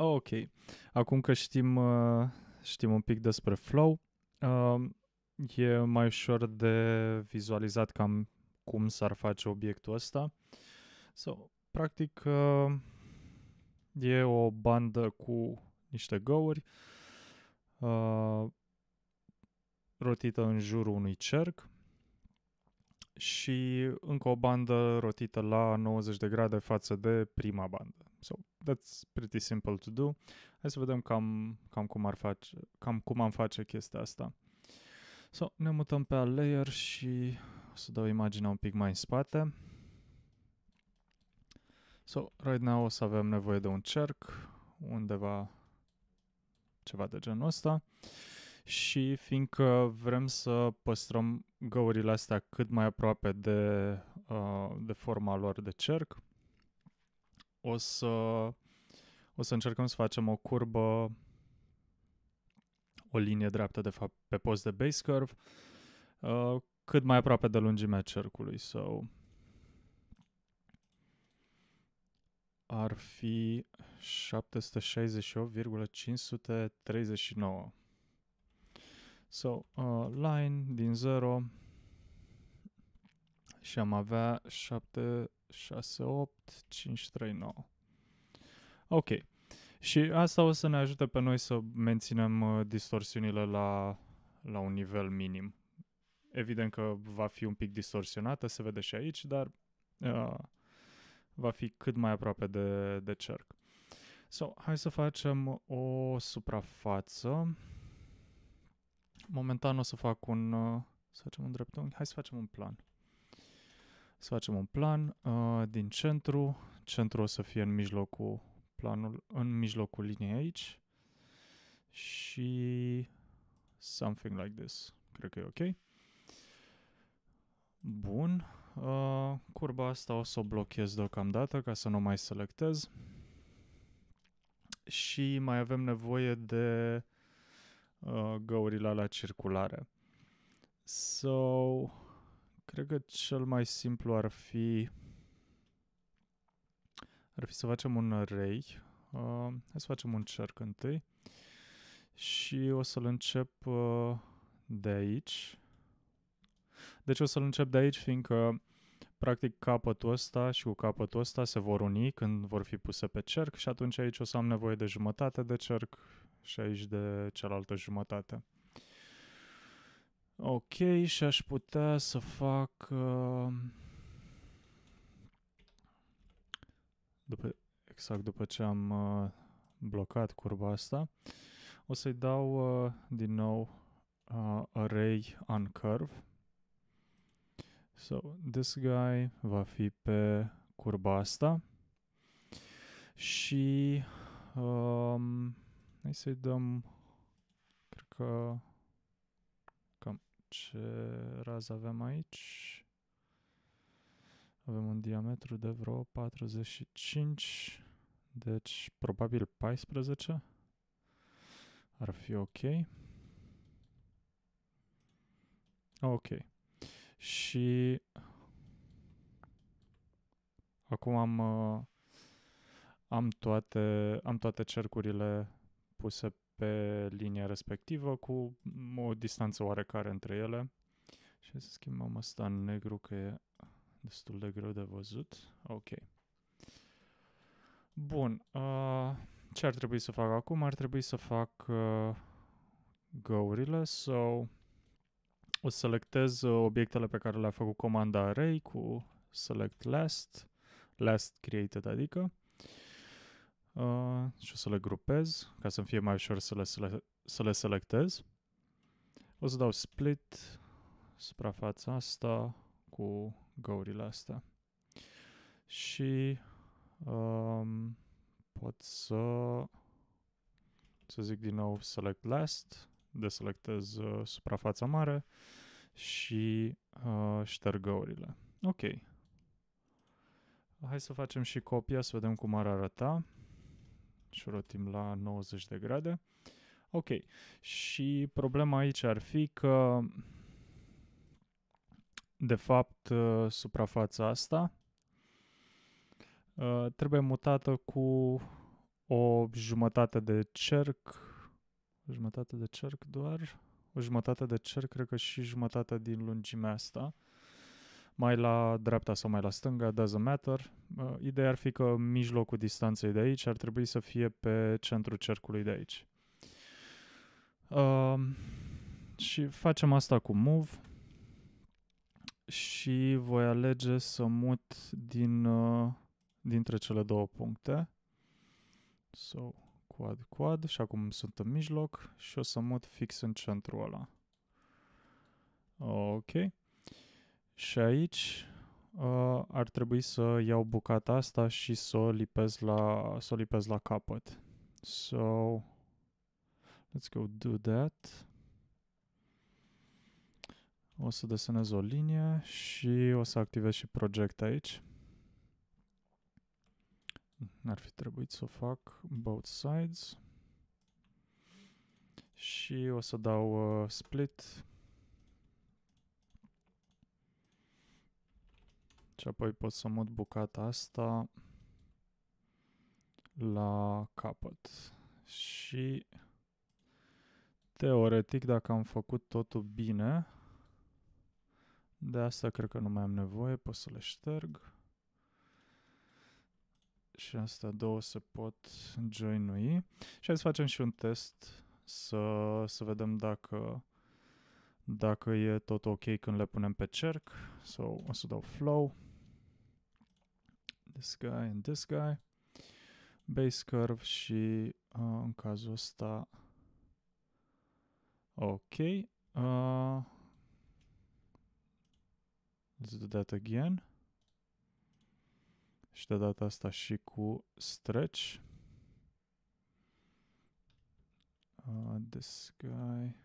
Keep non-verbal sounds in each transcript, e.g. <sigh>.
Ah, ok. Acum că știm, uh, știm un pic despre flow, um, e mai ușor de vizualizat cam cum s-ar face obiectul ăsta. So, practic, uh, e o bandă cu niște găuri uh, rotită în jurul unui cerc și încă o bandă rotită la 90 de grade față de prima bandă. So that's pretty simple to do. Hai să vedem cam, cam, cum, ar face, cam cum am face chestia asta. So, ne mutăm pe al layer și o să dau imaginea un pic mai în spate. So, right now o să avem nevoie de un cerc, undeva ceva de genul ăsta. Și fiindcă vrem să păstrăm găurile astea cât mai aproape de, uh, de forma lor de cerc, o să, o să încercăm să facem o curbă, o linie dreaptă, de fapt, pe post de base curve, uh, cât mai aproape de lungimea cercului. So, ar fi 768,539. So, uh, line din 0 și am avea 7 6, 8, 5, 3, 9. Ok. Și asta o să ne ajute pe noi să menținem uh, distorsiunile la, la un nivel minim. Evident că va fi un pic distorsionată, se vede și aici, dar uh, va fi cât mai aproape de, de cerc. So, hai să facem o suprafață. Momentan o să fac un... Uh, să facem un dreptunghi. Hai să facem un plan să facem un plan uh, din centru. Centru o să fie în mijlocul planul, în mijlocul liniei aici și something like this. Cred că e ok. Bun. Uh, curba asta o să o blochez deocamdată ca să nu mai selectez. Și mai avem nevoie de uh, găurile la circulare. So, Cred că cel mai simplu ar fi ar fi să facem un array. Uh, hai să facem un cerc întâi și o să-l încep uh, de aici. Deci o să-l încep de aici, fiindcă practic capătul ăsta și cu capătul ăsta se vor uni când vor fi puse pe cerc și atunci aici o să am nevoie de jumătate de cerc și aici de cealaltă jumătate. Ok, și aș putea să fac... Uh, după, exact după ce am uh, blocat curba asta, o să-i dau uh, din nou uh, array on curve. So, this guy va fi pe curba asta și um, hai să-i dăm, cred că ce raz avem aici? Avem un diametru de vreo 45, deci probabil 14 ar fi ok. Ok. Și acum am, uh, am, toate, am toate cercurile puse pe linia respectivă cu o distanță oarecare între ele. Și să schimbăm asta în negru că e destul de greu de văzut. Ok. Bun. Uh, ce ar trebui să fac acum? Ar trebui să fac uh, găurile. So, o selectez uh, obiectele pe care le-a făcut comanda array cu select last, last created adică, Uh, și o să le grupez ca să-mi fie mai ușor să le, sele- să le selectez. O să dau split suprafața asta cu găurile astea. Și um, pot să, să zic din nou select last, deselectez uh, suprafața mare și uh, șterg găurile. Ok. Hai să facem și copia să vedem cum ar arăta și o rotim la 90 de grade. Ok, și problema aici ar fi că de fapt ă, suprafața asta ă, trebuie mutată cu o jumătate de cerc, o jumătate de cerc doar, o jumătate de cerc, cred că și jumătate din lungimea asta. Uh, mai la dreapta sau mai la stânga, doesn't matter. Uh, ideea ar fi că mijlocul distanței de aici ar trebui să fie pe centrul cercului de aici. Uh, și facem asta cu move și voi alege să mut din, uh, dintre cele două puncte. So, quad, quad și acum sunt în mijloc și o să mut fix în centrul ăla. Ok. Și aici uh, ar trebui să iau bucata asta și să o lipez la, să o lipez la capăt. So, let's go do that. O să desenez o linie și o să activez și project aici. N-ar fi trebuit să fac both sides. Și o să dau uh, split Și apoi pot să mut bucata asta la capăt. Și teoretic, dacă am făcut totul bine, de asta cred că nu mai am nevoie, pot să le șterg. Și astea două se pot joinui. Și hai să facem și un test să, să vedem dacă, dacă e tot ok când le punem pe cerc. So, o să dau flow this guy and this guy, base curve și uh, în cazul ăsta, ok, uh, let's do that again și de data asta și cu stretch. Uh, this guy,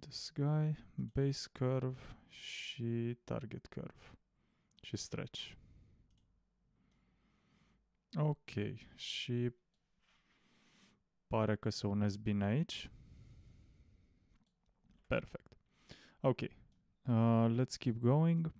this guy, base curve și target curve și stretch. Ok, și pare că se unesc bine aici. Perfect. Ok, uh, let's keep going.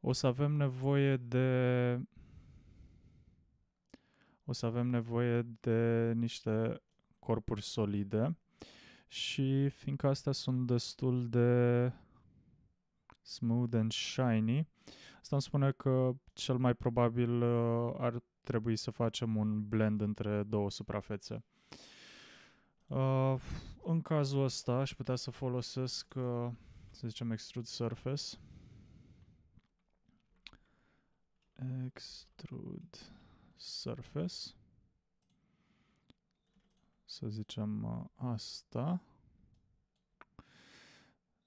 O să avem nevoie de... O să avem nevoie de niște corpuri solide și fiindcă astea sunt destul de Smooth and shiny. Asta îmi spune că cel mai probabil uh, ar trebui să facem un blend între două suprafețe. Uh, în cazul ăsta aș putea să folosesc, uh, să zicem, Extrude Surface. Extrude Surface. Să zicem asta.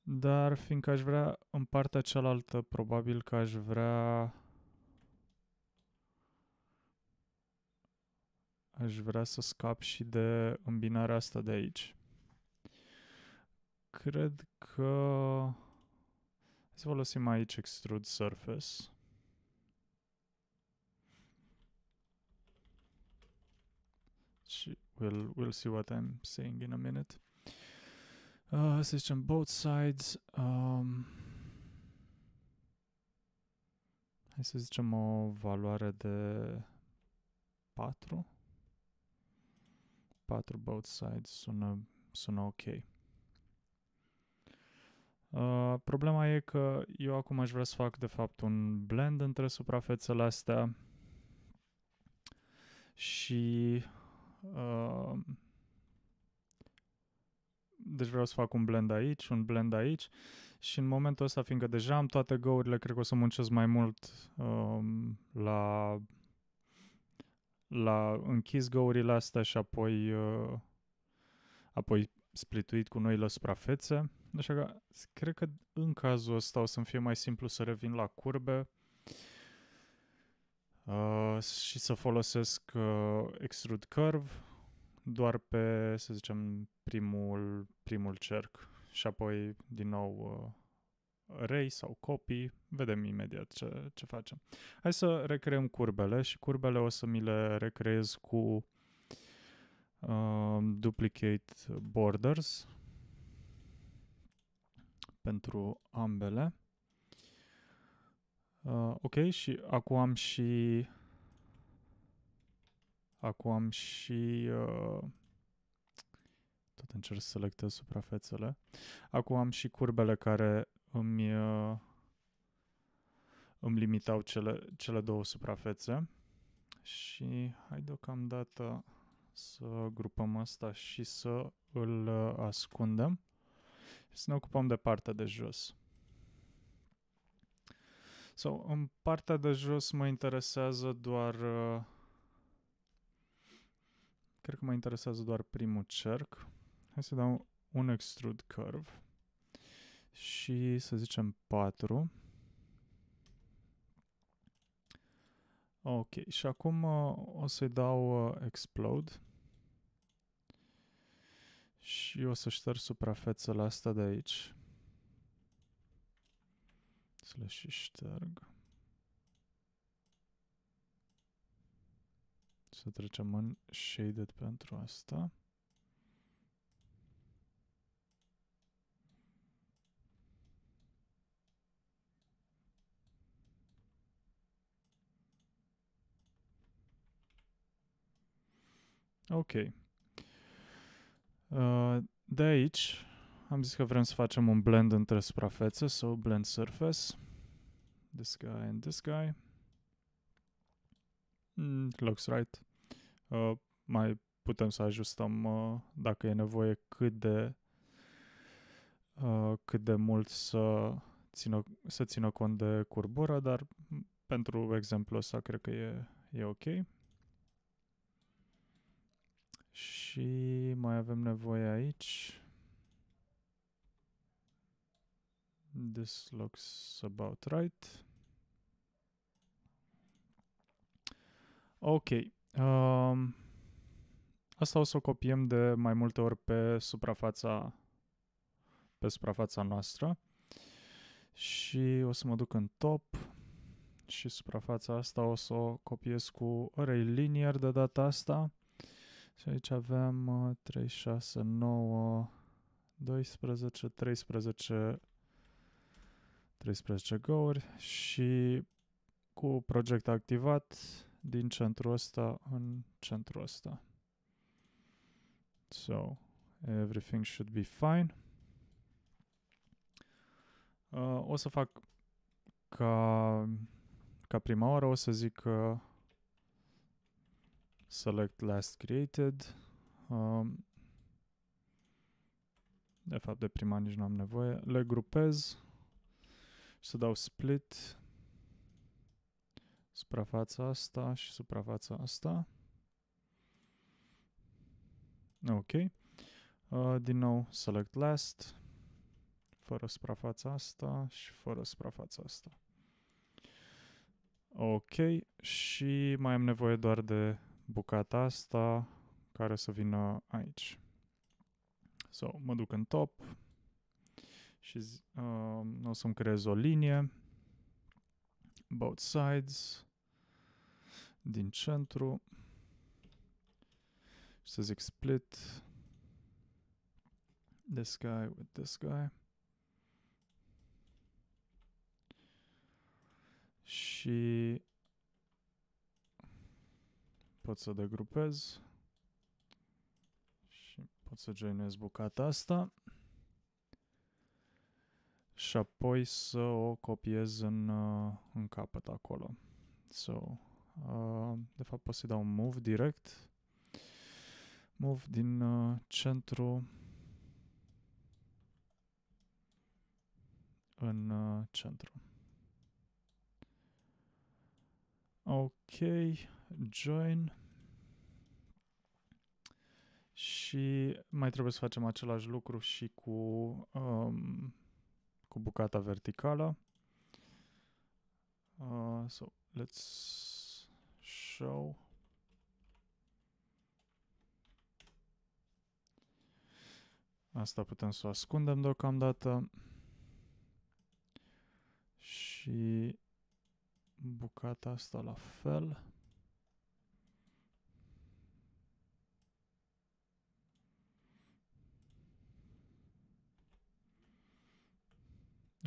Dar fiindcă aș vrea în partea cealaltă, probabil că aș vrea... Aș vrea să scap și de îmbinarea asta de aici. Cred că... Hai să folosim aici Extrude Surface. Și we'll, we'll see what I'm saying in a minute. Uh, să zicem, both sides. Um, hai să zicem o valoare de 4. 4 both sides sună, sună ok. Uh, problema e că eu acum aș vrea să fac de fapt un blend între suprafețele astea și uh, deci vreau să fac un blend aici, un blend aici și în momentul ăsta, fiindcă deja am toate găurile, cred că o să muncesc mai mult um, la, la închis găurile astea și apoi, uh, apoi splituit cu noile suprafețe. Așa că cred că în cazul ăsta o să-mi fie mai simplu să revin la curbe uh, și să folosesc uh, extrude curve doar pe, să zicem, primul, primul cerc și apoi din nou uh, rei sau copii, vedem imediat ce, ce facem. Hai să recreăm curbele și curbele o să mi le recreez cu uh, duplicate borders pentru ambele. Uh, ok, și acum am și Acum am și... Uh, tot încerc să selectez suprafețele. Acum am și curbele care îmi, uh, îmi limitau cele, cele două suprafețe. Și hai deocamdată să grupăm asta și să îl uh, ascundem să ne ocupăm de partea de jos. So, în partea de jos mă interesează doar uh, Cred că mă interesează doar primul cerc. Hai să dau un extrude curve și să zicem 4. Ok, și acum uh, o să-i dau uh, explode și o să șterg suprafețele astea de aici. Să le și șterg. Să trecem în shaded pentru asta. Ok. Uh, de aici am zis că vrem să facem un blend între suprafețe, so blend surface. This guy and this guy. Mm, looks right. Uh, mai putem să ajustăm uh, dacă e nevoie cât de uh, cât de mult să țină, să țină cont de curbură, dar pentru exemplu ăsta cred că e, e ok. Și mai avem nevoie aici. This looks about right. Ok asta o să o copiem de mai multe ori pe suprafața, pe suprafața noastră. Și o să mă duc în top și suprafața asta o să o copiez cu array linear de data asta. Și aici avem 3, 6, 9, 12, 13, 13 găuri și cu proiect activat din centrul ăsta în centrul ăsta. So, everything should be fine. Uh, o să fac ca, ca prima oară, o să zic uh, select last created. Um, de fapt, de prima nici nu am nevoie. Le grupez și să dau split suprafața asta și suprafața asta. Ok. Uh, din nou, select last, fără suprafața asta și fără suprafața asta. Ok, și mai am nevoie doar de bucata asta care să vină aici. So, mă duc în top și uh, o să-mi creez o linie both sides, din centru și să zic split this guy with this guy și pot să degrupez și pot să joinez bucata asta și apoi să o copiez în, uh, în capăt acolo. So, uh, de fapt pot să-i dau move direct. Move din uh, centru în uh, centru. Ok, join. Și mai trebuie să facem același lucru și cu um, cu bucata verticală. Uh, so let's show Asta putem să o ascundem deocamdată. Și bucata asta la fel.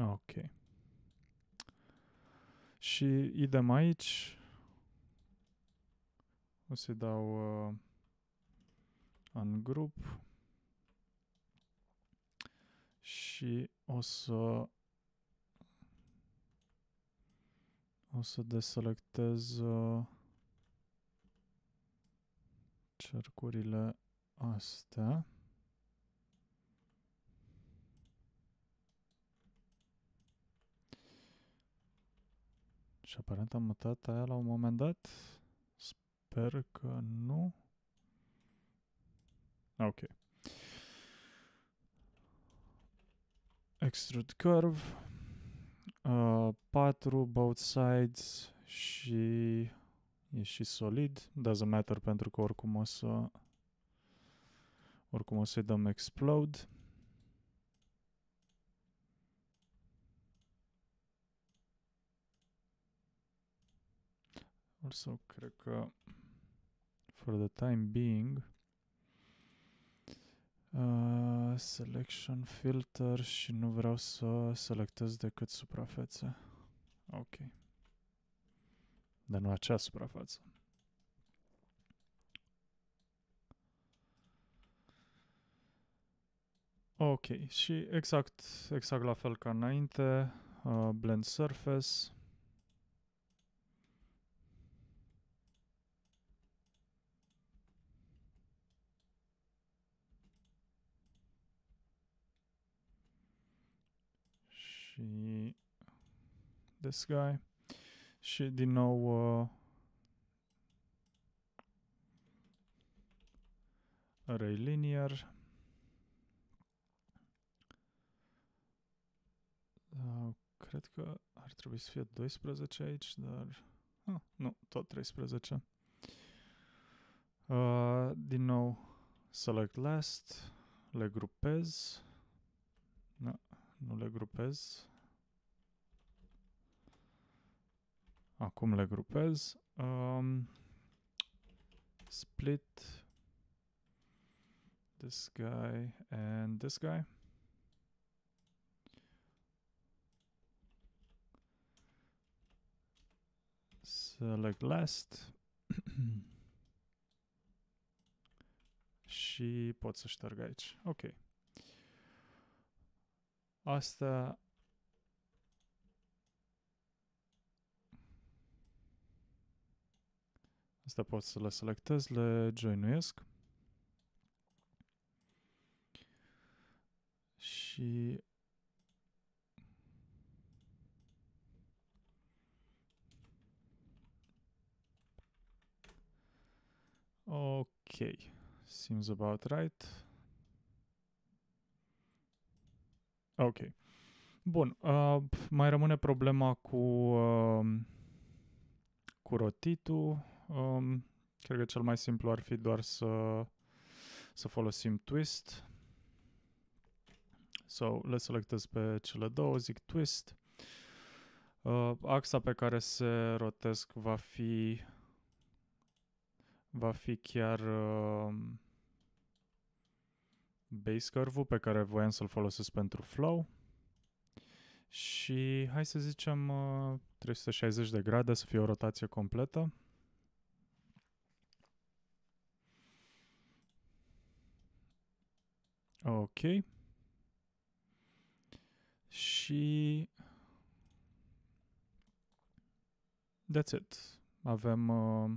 Ok. Și idem aici. O să-i dau uh, în grup. Și o să o să deselectez uh, cercurile astea. Și aparent am mutat aia la un moment dat. Sper că nu. Ah, ok. Extrude curve. Uh, ah, 4 both sides și e și solid. Doesn't matter pentru că oricum o să oricum o să-i dăm explode. Also, cred că for the time being uh, selection filter și nu vreau să selectez decât suprafețe. Ok. Dar nu acea suprafață. Ok, și exact, exact la fel ca înainte, uh, blend surface, și this guy și din nou uh, array linear uh, da, cred că ar trebui să fie 12 aici, dar ah, nu, tot 13 uh, din nou select last le grupez nu le grupez. Acum le grupez. Um, split this guy and this guy. Select last. <clears throat> și pot să șterg aici. Ok. Asta Asta pot să le selectez, le joinuiesc. Și Ok, seems about right. Ok. Bun. Uh, mai rămâne problema cu, uh, cu rotitul. Um, cred că cel mai simplu ar fi doar să, să folosim twist. So, le selectez pe cele două, zic twist. Uh, axa pe care se rotesc va fi va fi chiar uh, base curve-ul pe care voiam să-l folosesc pentru flow și hai să zicem 360 uh, de grade să fie o rotație completă. Ok. Și that's it. Avem uh,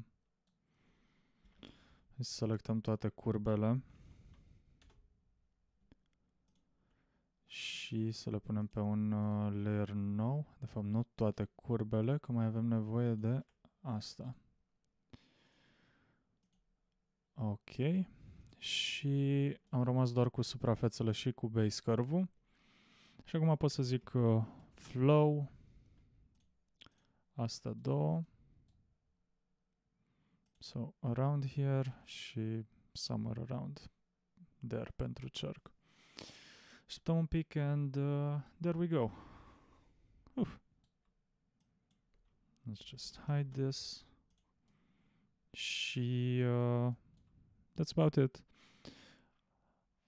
selectăm toate curbele. și să le punem pe un uh, layer nou. De fapt, nu toate curbele, că mai avem nevoie de asta. Ok. Și am rămas doar cu suprafețele și cu base curve-ul. Și acum pot să zic uh, flow, asta două, so around here și somewhere around there pentru cerc. Stone stăm pic and uh, there we go. Oof. Let's just hide this. Și uh, that's about it.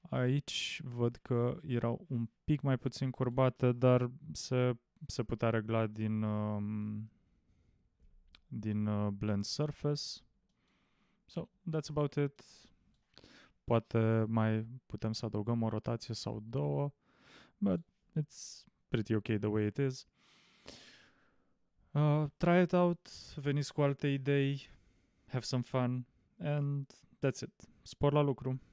Aici văd că erau un pic mai puțin curbate, dar se, se putea regla din, um, din uh, blend surface. So that's about it. Poate mai putem să adăugăm o rotație sau două, but it's pretty okay the way it is. Uh, try it out, veniți cu alte idei, have some fun and that's it. Spor la lucru!